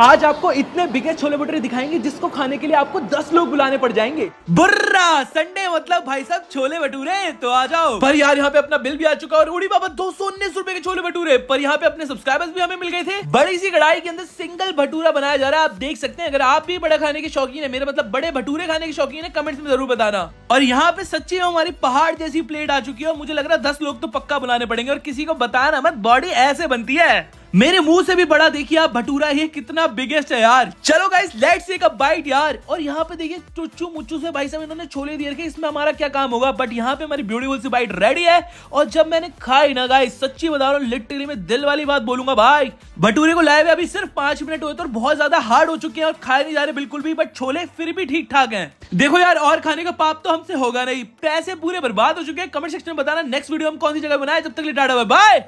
आज आपको इतने बिगेस्ट छोले भटूरे दिखाएंगे जिसको खाने के लिए आपको दस लोग बुलाने पड़ जाएंगे बुर्रा संडे मतलब भाई साहब छोले भटूरे तो आ जाओ पर यार यहाँ पे अपना बिल भी आ चुका और उड़ी बाबा दो सौ उन्नीस रूपए के छोले भटूरे पर यहाँ पे अपने सब्सक्राइबर्स भी हमें मिल गए थे बड़ी सी कढ़ाई के अंदर सिंगल भटूरा बनाया जा रहा है आप देख सकते हैं अगर आप भी बड़ा खाने के शौकीन है मेरे मतलब बड़े भटूरे खाने के शौकीन है कमेंट्स में जरूर बताना और यहाँ पे सच्ची हमारी पहाड़ जैसी प्लेट आ चुकी है और मुझे लग रहा है दस लोग तो पक्का बुलाने पड़ेंगे और किसी को बताना मत बॉडी ऐसे बनती है मेरे मुंह से भी बड़ा देखिए आप भटूरा ये कितना बिगेस्ट है यार चलो guys let's take a bite यार और यहाँ पे देखिए चुच्चू मुच्चू से भाई साहब इन्होंने छोले दिए रखे इसमें हमारा क्या काम होगा बट यहाँ पे हमारी ब्यूटीफुल सी बाइट रेडी है और जब मैंने खाई ना गाइस सच्ची बता रहा हूँ लिटरली में दिल वाली बात बोलूंगा भाई भटूरे को लाए हुए अभी सिर्फ पांच मिनट हुए तो बहुत ज्यादा हार्ड हो चुके हैं और खाए नहीं जा रहे बिल्कुल भी बट छोले फिर भी ठीक ठाक है देखो यार और खाने का पाप तो हमसे होगा नहीं पैसे पूरे बर्बाद हो चुके हैं कमेंट सेक्शन में बताना नेक्स्ट वीडियो हम कौन सी जगह बनाए जब तक लिटाडा टाटा बाय